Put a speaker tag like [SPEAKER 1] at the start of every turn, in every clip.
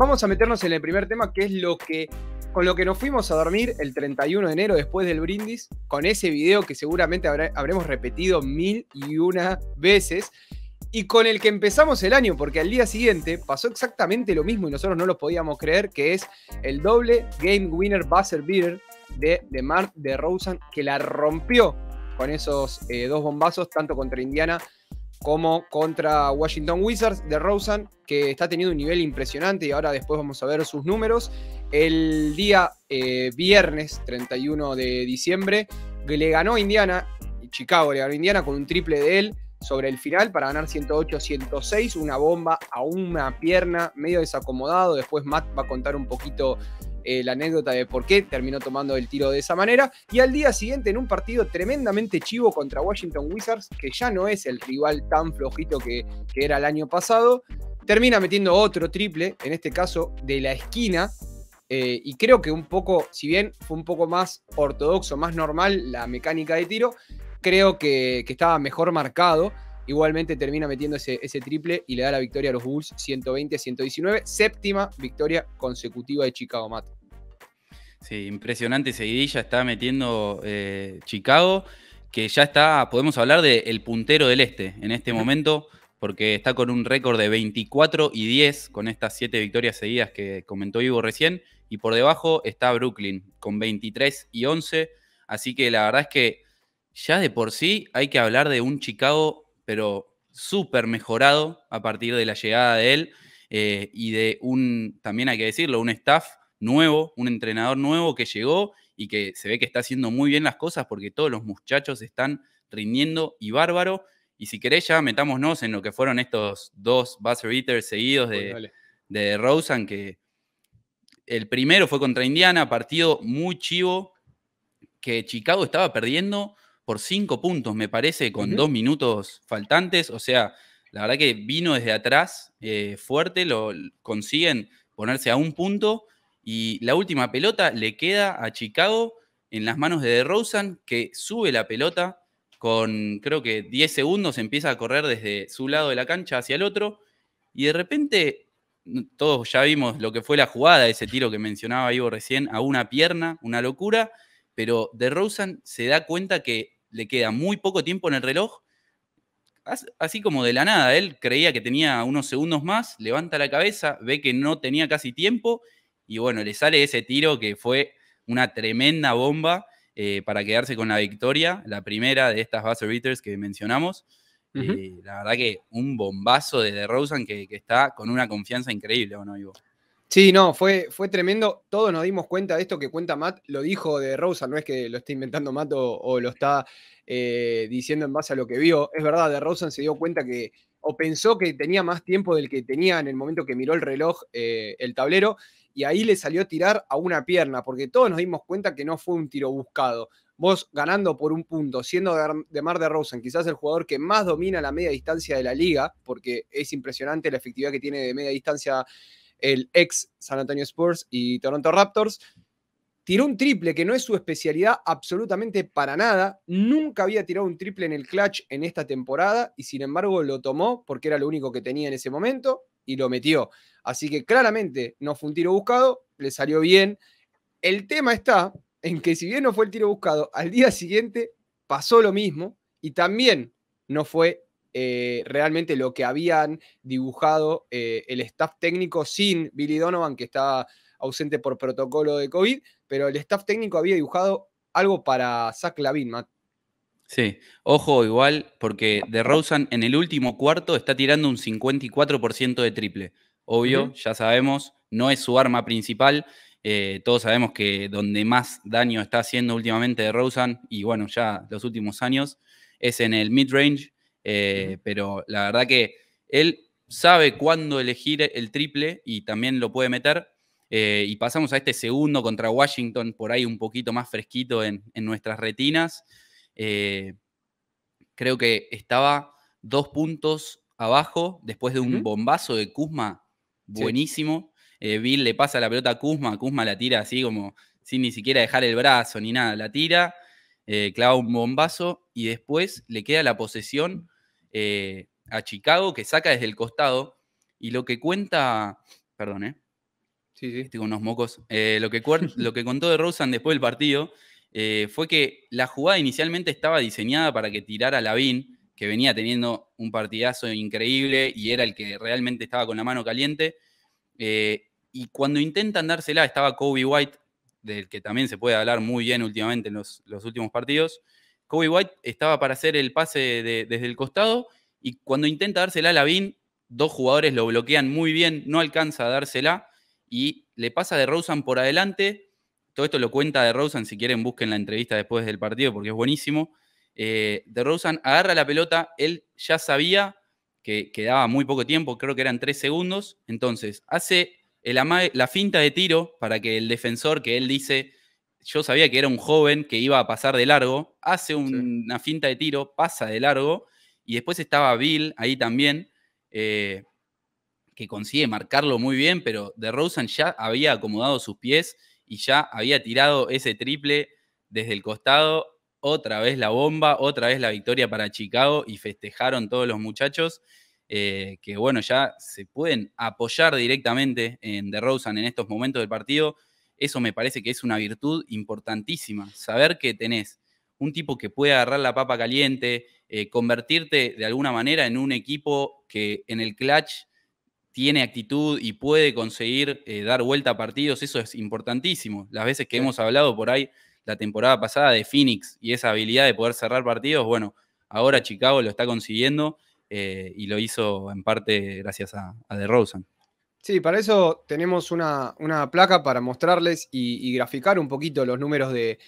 [SPEAKER 1] vamos a meternos en el primer tema, que es lo que con lo que nos fuimos a dormir el 31 de enero después del brindis, con ese video que seguramente habremos repetido mil y una veces, y con el que empezamos el año, porque al día siguiente pasó exactamente lo mismo y nosotros no lo podíamos creer, que es el doble Game Winner Buzzer Beater de, de de Rosen, que la rompió con esos eh, dos bombazos, tanto contra Indiana como contra Washington Wizards de Rosen, que está teniendo un nivel impresionante y ahora después vamos a ver sus números. El día eh, viernes 31 de diciembre le ganó Indiana, Chicago le ganó Indiana con un triple de él sobre el final para ganar 108-106, una bomba a una pierna, medio desacomodado. Después Matt va a contar un poquito eh, la anécdota de por qué terminó tomando el tiro de esa manera. Y al día siguiente, en un partido tremendamente chivo contra Washington Wizards, que ya no es el rival tan flojito que, era el año pasado, termina metiendo otro triple, en este caso de la esquina, eh, y creo que un poco, si bien fue un poco más ortodoxo, más normal la mecánica de tiro, creo que, estaba mejor marcado. Igualmente termina metiendo ese, triple y le da la victoria a los Bulls 120 119, séptima victoria consecutiva de Chicago Mat.
[SPEAKER 2] Sí, impresionante seguidilla está metiendo eh, Chicago, que ya está, podemos hablar del el puntero del este en este momento, porque está con un récord de 24 y 10 con estas 7 victorias seguidas que comentó Ivo recién, y por debajo está Brooklyn con 23 y 11, así que la verdad es que ya de por sí hay que hablar de un Chicago, pero súper mejorado a partir de la llegada de él eh, y de un, también hay que decirlo, un staff nuevo, un entrenador nuevo que llegó y que se ve que está haciendo muy bien las cosas porque todos los muchachos están rindiendo y bárbaro. Y si querés, ya metámonos en lo que fueron estos dos buzzer beaters seguidos de, Rosen, que el primero fue contra Indiana, partido muy chivo, que Chicago estaba perdiendo por cinco puntos, me parece, con dos minutos faltantes. O sea, la verdad que vino desde atrás eh, fuerte, lo consiguen ponerse a un punto y la última pelota le queda a Chicago en las manos de DeRozan, que sube la pelota con creo que 10 segundos, empieza a correr desde su lado de la cancha hacia el otro, y de repente todos ya vimos lo que fue la jugada, ese tiro que mencionaba Ivo recién, a una pierna, una locura, pero DeRozan se da cuenta que le queda muy poco tiempo en el reloj, así como de la nada, él creía que tenía unos segundos más, levanta la cabeza, ve que no tenía casi tiempo y bueno, le sale ese tiro que fue una tremenda bomba eh, para quedarse con la victoria, la primera de estas buzzer beaters que mencionamos. Eh, la verdad que un bombazo de DeRozan que, que está con una confianza increíble, ¿o no, Ivo?
[SPEAKER 1] Sí, no, fue, fue tremendo. Todos nos dimos cuenta de esto que cuenta Matt, lo dijo de Rosa, no es que lo esté inventando Matt o, lo está eh, diciendo en base a lo que vio. Es verdad, de rosen se dio cuenta que, o pensó que tenía más tiempo del que tenía en el momento que miró el reloj, el tablero, y ahí le salió a tirar a una pierna, porque todos nos dimos cuenta que no fue un tiro buscado. Vos ganando por un punto, siendo de Mar de Rosen quizás el jugador que más domina la media distancia de la liga, porque es impresionante la efectividad que tiene de media distancia el ex San Antonio Spurs y Toronto Raptors. Tiró un triple que no es su especialidad absolutamente para nada. Nunca había tirado un triple en el clutch en esta temporada y sin embargo lo tomó porque era lo único que tenía en ese momento y lo metió. Así que claramente no fue un tiro buscado, le salió bien. El tema está en que si bien no fue el tiro buscado, al día siguiente pasó lo mismo y también no fue eh, realmente lo que habían dibujado eh, el staff técnico sin Billy Donovan, que estaba ausente por protocolo de COVID, pero el staff técnico había dibujado algo para Zach Lavin, Matt.
[SPEAKER 2] Sí, ojo igual, porque de Rosen en el último cuarto está tirando un 54% de triple. Obvio, ya sabemos, no es su arma principal. Eh, todos sabemos que donde más daño está haciendo últimamente de Rosen, y bueno, ya los últimos años, es en el mid-range. Eh, pero la verdad que él sabe cuándo elegir el triple y también lo puede meter. Eh, y pasamos a este segundo contra Washington, por ahí un poquito más fresquito en nuestras retinas. Eh, creo que estaba dos puntos abajo después de un bombazo de Kuzma buenísimo. Eh, Bill le pasa la pelota a Kuzma, Kuzma la tira así como sin ni siquiera dejar el brazo ni nada, la tira, eh, clava un bombazo y después le queda la posesión a Chicago que saca desde el costado y lo que cuenta, perdón, sí, sí. Estoy con unos mocos, lo, que, lo que contó de Rosen después del partido eh, fue que la jugada inicialmente estaba diseñada para que tirara Lavin, que venía teniendo un partidazo increíble y era el que realmente estaba con la mano caliente. Eh, y cuando intentan dársela, estaba Kobe White, del que también se puede hablar muy bien últimamente en los, últimos partidos. Kobe White estaba para hacer el pase desde el costado y cuando intenta dársela a Lavin, dos jugadores lo bloquean muy bien, no alcanza a dársela y le pasa de Rosen por adelante todo esto lo cuenta de Rosen, si quieren busquen la entrevista después del partido porque es buenísimo. Eh, de Rosen agarra la pelota, él ya sabía que quedaba muy poco tiempo, creo que eran tres segundos, entonces hace la finta de tiro para que el defensor que él dice, yo sabía que era un joven que iba a pasar de largo, hace una finta de tiro, pasa de largo, y después estaba Bill ahí también, eh, que consigue marcarlo muy bien, pero de Rosen ya había acomodado sus pies y ya había tirado ese triple desde el costado, otra vez la bomba, otra vez la victoria para Chicago y festejaron todos los muchachos. Eh, que bueno, ya se pueden apoyar directamente en DeRozan en estos momentos del partido. Eso me parece que es una virtud importantísima, saber que tenés un tipo que puede agarrar la papa caliente, eh, convertirte de alguna manera en un equipo que en el clutch tiene actitud y puede conseguir eh, dar vuelta a partidos, eso es importantísimo. Las veces que hemos hablado por ahí la temporada pasada de Phoenix y esa habilidad de poder cerrar partidos, bueno, ahora Chicago lo está consiguiendo eh, y lo hizo en parte gracias a, DeRozan. Sí,
[SPEAKER 1] para eso tenemos una, placa para mostrarles y, graficar un poquito los números de,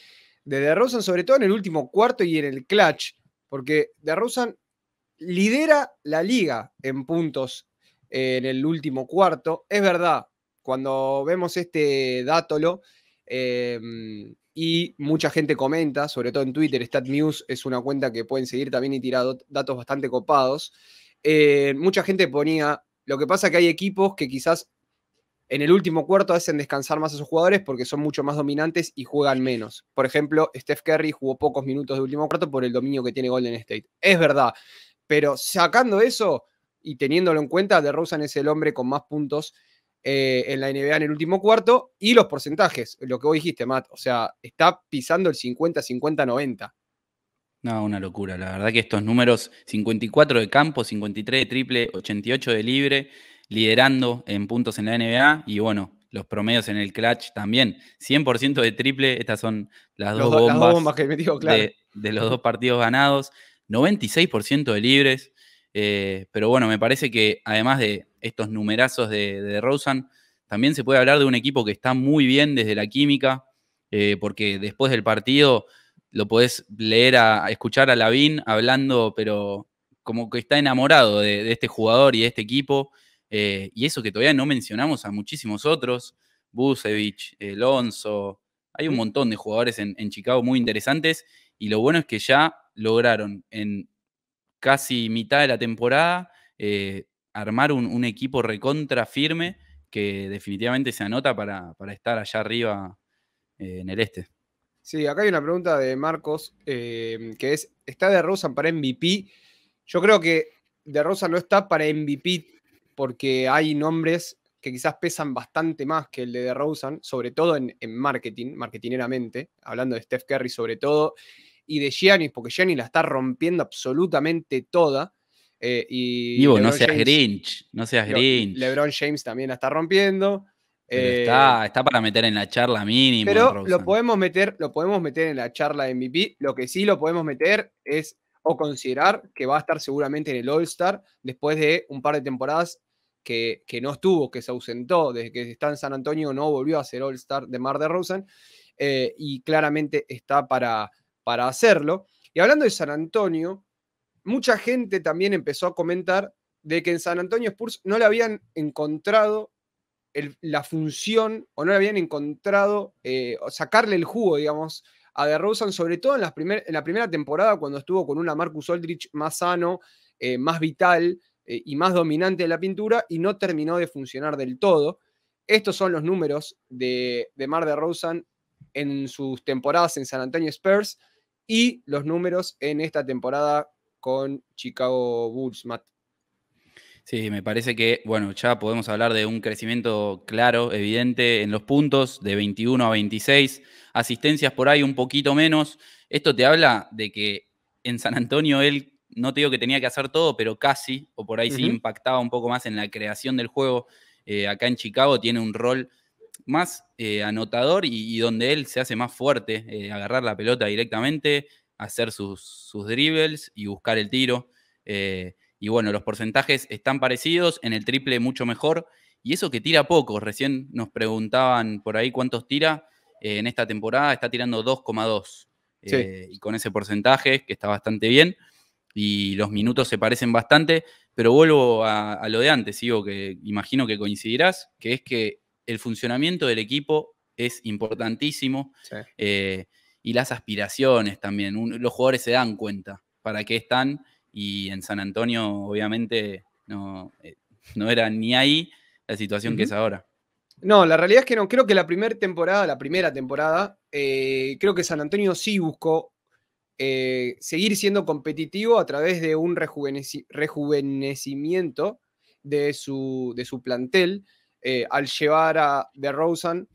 [SPEAKER 1] de DeRozan, sobre todo en el último cuarto y en el clutch, porque DeRozan lidera la liga en puntos en el último cuarto. Es verdad, cuando vemos este dato em, y mucha gente comenta, sobre todo en Twitter, News es una cuenta que pueden seguir también y tirar datos bastante copados. Eh, mucha gente ponía, lo que pasa que hay equipos que quizás en el último cuarto hacen descansar más a sus jugadores porque son mucho más dominantes y juegan menos. Por ejemplo, Steph Curry jugó pocos minutos de último cuarto por el dominio que tiene Golden State. Es verdad, pero sacando eso, y teniéndolo en cuenta, DeRozan es el hombre con más puntos eh, en la NBA en el último cuarto y los porcentajes, lo que vos dijiste, Matt, o sea, está pisando el 50-50-90.
[SPEAKER 2] No, una locura, la verdad que estos números, 54 de campo, 53 de triple, 88 de libre, liderando en puntos en la NBA y bueno, los promedios en el clutch también, 100% de triple, estas son las dos, bombas, las bombas que claro. de los dos partidos ganados, 96% de libres, eh, pero bueno, me parece que además de estos numerazos de, de Rosen, también se puede hablar de un equipo que está muy bien desde la química, eh, porque después del partido lo podés leer, a, escuchar a Lavín hablando, pero como que está enamorado de, este jugador y de este equipo. Eh, y eso que todavía no mencionamos a muchísimos otros, Busevic, Alonso, hay un montón de jugadores en, en Chicago muy interesantes y lo bueno es que ya lograron en casi mitad de la temporada, eh, armar un, equipo recontra firme que definitivamente se anota para, estar allá arriba eh, en el este.
[SPEAKER 1] Sí, acá hay una pregunta de Marcos eh, que es: ¿está de Rosa para MVP? Yo creo que de Rosa no está para MVP porque hay nombres que quizás pesan bastante más que el de DeRozan, sobre todo en, en marketing, marketineramente, hablando de Steph Curry sobre todo, y de Giannis, porque Giannis la está rompiendo absolutamente toda. Eh, y Ivo, no seas Grinch,
[SPEAKER 2] no seas Grinch.
[SPEAKER 1] LeBron James también la está rompiendo. Eh,
[SPEAKER 2] está, para meter en la charla mínima. Pero lo
[SPEAKER 1] podemos, meter, lo podemos meter en la charla de MVP. Lo que sí lo podemos meter es o considerar que va a estar seguramente en el All-Star después de un par de temporadas que, no estuvo, que se ausentó, desde que está en San Antonio no volvió a ser All-Star de Mar de Rosen. Eh, y claramente está para, para hacerlo. Y hablando de San Antonio, mucha gente también empezó a comentar de que en San Antonio Spurs no le habían encontrado la función o no le habían encontrado eh, sacarle el jugo, digamos, a DeRozan, sobre todo en, la primera temporada cuando estuvo con una Marcus Aldrich más sano, eh, más vital eh, y más dominante de la pintura y no terminó de funcionar del todo. Estos son los números de, Mar de en sus temporadas en San Antonio Spurs y los números en esta temporada con
[SPEAKER 2] Chicago Bulls, Matt. Sí, me parece que, bueno, ya podemos hablar de un crecimiento claro, evidente en los puntos, de 21 a 26, asistencias por ahí un poquito menos. Esto te habla de que en San Antonio él, no te digo que tenía que hacer todo, pero casi, o por ahí sí impactaba un poco más en la creación del juego. Eh, acá en Chicago tiene un rol más eh, anotador y, donde él se hace más fuerte, eh, agarrar la pelota directamente, hacer sus, sus dribbles y buscar el tiro. Eh, y bueno, los porcentajes están parecidos, en el triple mucho mejor. Y eso que tira poco, recién nos preguntaban por ahí cuántos tira. en esta temporada está tirando 2,2. Y con ese porcentaje, que está bastante bien. Y los minutos se parecen bastante. Pero vuelvo a, a lo de antes, digo, que imagino que coincidirás, que es que el funcionamiento del equipo es importantísimo eh, y las aspiraciones también. los jugadores se dan cuenta para qué están y en San Antonio obviamente no, eh, no era ni ahí la situación que es ahora.
[SPEAKER 1] No, la realidad es que no. Creo que la primera temporada, la primera temporada, eh, creo que San Antonio sí buscó seguir siendo competitivo a través de un rejuvenecimiento de de su plantel. Eh, al llevar a Rosen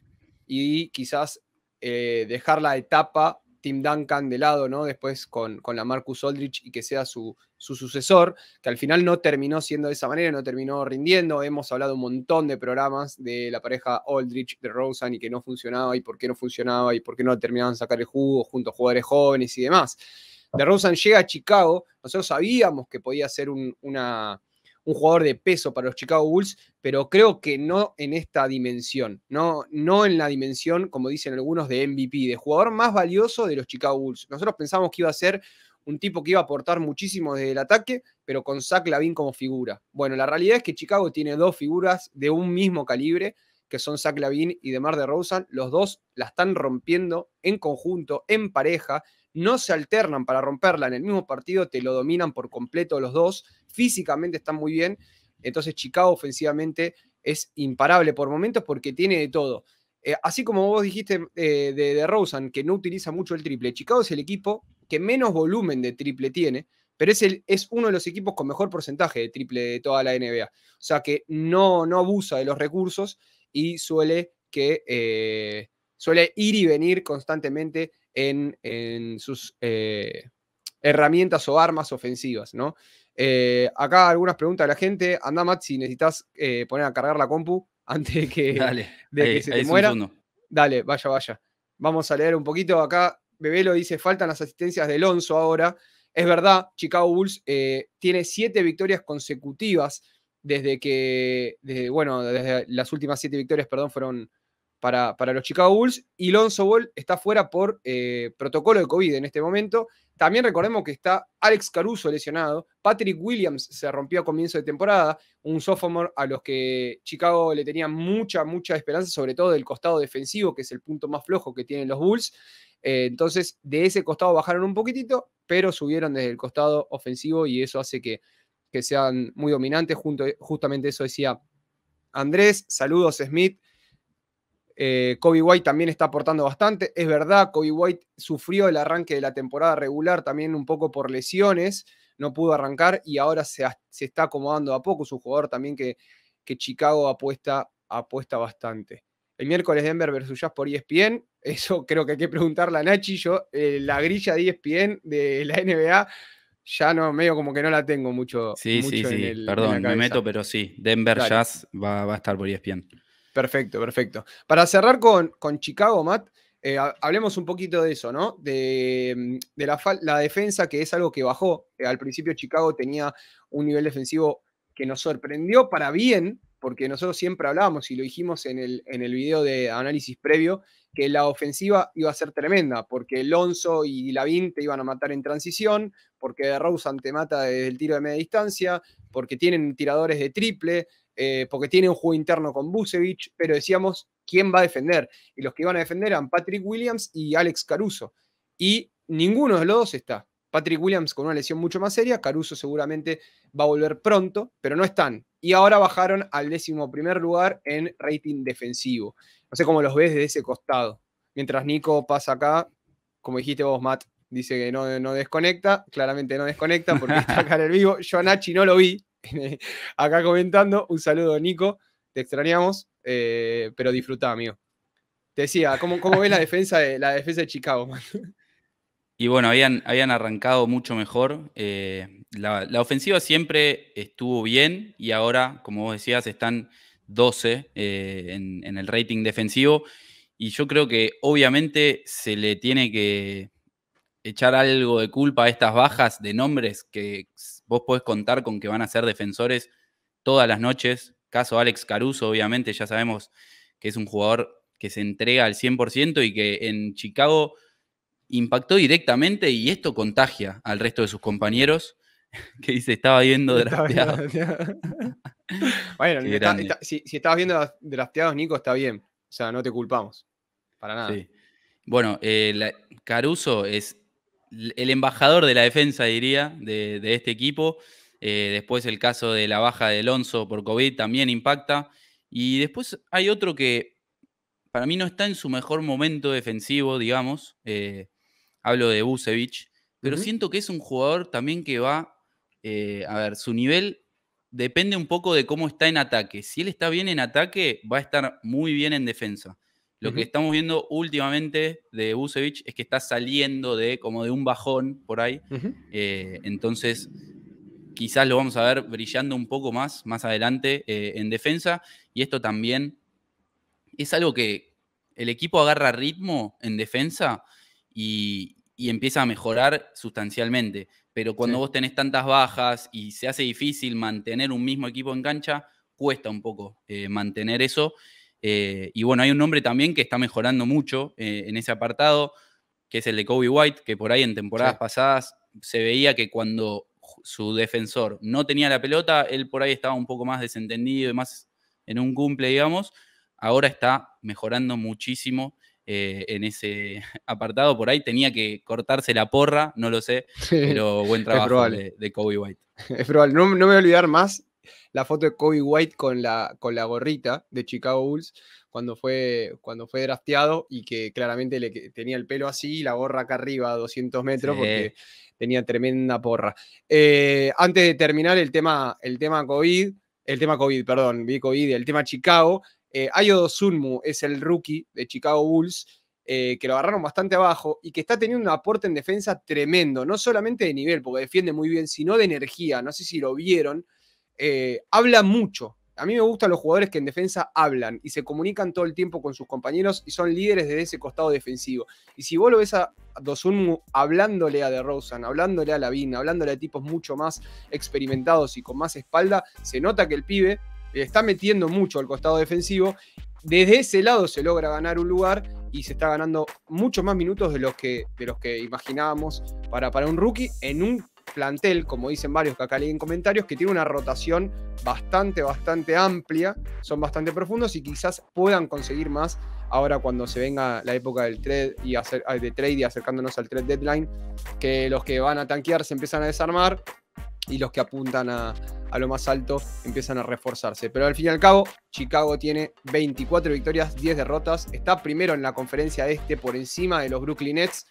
[SPEAKER 1] y quizás eh, dejar la etapa Tim Duncan de lado, ¿no? Después con, la Marcus Aldrich y que sea su, sucesor, que al final no terminó siendo de esa manera, no terminó rindiendo. Hemos hablado un montón de programas de la pareja Aldrich de Rosen y que no funcionaba y por qué no funcionaba y por qué no terminaban sacar el jugo junto a jugadores jóvenes y demás. Ah. De Rosen llega a Chicago, nosotros sabíamos que podía ser una, un jugador de peso para los Chicago Bulls, pero creo que no en esta dimensión, no, no en la dimensión, como dicen algunos, de MVP, de jugador más valioso de los Chicago Bulls. Nosotros pensamos que iba a ser un tipo que iba a aportar muchísimo desde el ataque, pero con Zach Lavin como figura. Bueno, la realidad es que Chicago tiene dos figuras de un mismo calibre, que son Zach Lavin y Demar DeRozan. Los dos la están rompiendo en conjunto, en pareja no se alternan para romperla en el mismo partido, te lo dominan por completo los dos, físicamente están muy bien, entonces Chicago ofensivamente es imparable por momentos porque tiene de todo. Eh, así como vos dijiste eh, de, Rosen, que no utiliza mucho el triple, Chicago es el equipo que menos volumen de triple tiene, pero es, el, es uno de los equipos con mejor porcentaje de triple de toda la NBA. O sea que no, no abusa de los recursos y suele, que, eh, suele ir y venir constantemente en, sus eh, herramientas o armas ofensivas, ¿no? Eh, acá algunas preguntas de la gente. Anda, Matt, si necesitas eh, poner a cargar la compu antes de que, se te muera. Dale, vaya, vaya. Vamos a leer un poquito. Acá Bebelo dice, faltan las asistencias de Alonso ahora. Es verdad, Chicago Bulls tiene siete victorias consecutivas desde que, bueno, desde las últimas siete victorias, perdón, fueron para, los Chicago Bulls y Lonzo Ball está fuera por eh, protocolo de COVID en este momento. También recordemos que está Alex Caruso lesionado, Patrick Williams se rompió a comienzo de temporada, un sophomore a los que Chicago le tenía mucha, mucha esperanza, sobre todo del costado defensivo, que es el punto más flojo que tienen los Bulls. Eh, entonces, de ese costado bajaron un poquitito, pero subieron desde el costado ofensivo y eso hace que, que sean muy dominantes. Junto, justamente eso decía Andrés. Saludos, Smith. Eh, Kobe White también está aportando bastante. Es verdad, Kobe White sufrió el arranque de la temporada regular también un poco por lesiones, no pudo arrancar y ahora se, está acomodando a poco. Es un jugador también que, Chicago apuesta, apuesta bastante. El miércoles Denver versus Jazz por ESPN, eso creo que hay que preguntarle a Nachi. Yo, eh, la grilla de ESPN de la NBA, ya no, medio como que no la tengo mucho. Sí, sí, sí. Perdón, me meto, pero sí,
[SPEAKER 2] Denver Jazz va, va a estar por ESPN.
[SPEAKER 1] Perfecto, perfecto. Para cerrar con, Chicago, Matt, eh, hablemos un poquito de eso, ¿no? De, mm, la, defensa, que es algo que bajó. Eh, al principio Chicago tenía un nivel defensivo que nos sorprendió para bien, porque nosotros siempre hablábamos y lo dijimos en el, video de análisis previo, que la ofensiva iba a ser tremenda, porque Alonso y Lavín te iban a matar en transición, porque Rousan te mata desde el tiro de media distancia, porque tienen tiradores de triple, eh, porque tiene un juego interno con Busevich, pero decíamos, ¿quién va a defender? Y los que iban a defender eran Patrick Williams y Alex Caruso. Y ninguno de los dos está. Patrick Williams con una lesión mucho más seria, Caruso seguramente va a volver pronto, pero no están. Y ahora bajaron al décimo primer lugar en rating defensivo. No sé cómo los ves desde ese costado. Mientras Nico pasa acá, como dijiste vos, Matt, dice que no, no desconecta, claramente no desconecta porque está acá en el vivo. Yo a Nachi no lo vi, acá comentando. Un saludo, Nico. Te extrañamos, eh, pero disfrutá, amigo. Te decía, ¿cómo, cómo ves la defensa de, la defensa de Chicago,
[SPEAKER 2] Y bueno, habían, habían arrancado mucho mejor. Eh, la, ofensiva siempre estuvo bien y ahora, como vos decías, están 12 eh, en el rating defensivo. Y yo creo que obviamente se le tiene que, echar algo de culpa a estas bajas de nombres que vos podés contar con que van a ser defensores todas las noches. Caso Alex Caruso, obviamente, ya sabemos que es un jugador que se entrega al 100% y que en Chicago impactó directamente y esto contagia al resto de sus compañeros que dice estaba viendo drafteado. bueno, si, si, estabas viendo
[SPEAKER 1] drafteados, Nico, está bien. O sea, no te culpamos.
[SPEAKER 2] Para nada. Bueno, eh, Caruso es el embajador de la defensa, diría, de, este equipo. Eh, después el caso de la baja de Alonso por COVID también impacta. Y después hay otro que para mí no está en su mejor momento defensivo, digamos. Eh, hablo de Busevich. Pero siento que es un jugador también que va, eh, a ver, su nivel depende un poco de cómo está en ataque. Si él está bien en ataque, va a estar muy bien en defensa. Lo que estamos viendo últimamente de Busevich es que está saliendo de como de un bajón por ahí. Eh, entonces, quizás lo vamos a ver brillando un poco más más adelante eh, en defensa. Y esto también es algo que el equipo agarra ritmo en defensa y, empieza a mejorar sustancialmente. Pero cuando vos tenés tantas bajas y se hace difícil mantener un mismo equipo en cancha, cuesta un poco eh, mantener eso. Eh, y bueno, hay un nombre también que está mejorando mucho eh, en ese apartado, que es el de Kobe White, que por ahí en temporadas pasadas se veía que cuando su defensor no tenía la pelota, él por ahí estaba un poco más desentendido y más en un cumple, digamos. Ahora está mejorando muchísimo eh, en ese apartado. Por ahí tenía que cortarse la porra, no lo sé, pero buen trabajo de, Kobe White.
[SPEAKER 1] Es probable, no, no me voy a olvidar más la foto de Kobe White con la, con la gorrita de Chicago Bulls cuando fue, cuando fue drafteado y que claramente le, tenía el pelo así y la gorra acá arriba a 200 metros porque tenía tremenda porra. Eh, antes de terminar el tema, el tema COVID, el tema COVID, perdón, vi COVID, el tema Chicago, eh, es el rookie de Chicago Bulls. Eh, que lo agarraron bastante abajo y que está teniendo un aporte en defensa tremendo, no solamente de nivel, porque defiende muy bien, sino de energía. No sé si lo vieron, eh, habla mucho. A mí me gustan los jugadores que en defensa hablan y se comunican todo el tiempo con sus compañeros y son líderes desde ese costado defensivo. Y si vos lo ves a Dosunmu hablándole a DeRozan, hablándole a lavina hablándole a tipos mucho más experimentados y con más espalda, se nota que el pibe está metiendo mucho al costado defensivo. Desde ese lado se logra ganar un lugar y se está ganando muchos más minutos de los que, de los que imaginábamos para, para un rookie en un plantel, como dicen varios que acá leí en comentarios, que tiene una rotación bastante, bastante amplia, son bastante profundos y quizás puedan conseguir más ahora cuando se venga la época del trade y, de trade y acercándonos al trade deadline, que los que van a tanquear se empiezan a desarmar y los que apuntan a, a lo más alto empiezan a reforzarse. Pero al fin y al cabo, Chicago tiene 24 victorias, 10 derrotas. Está primero en la conferencia este por encima de los Brooklyn Nets,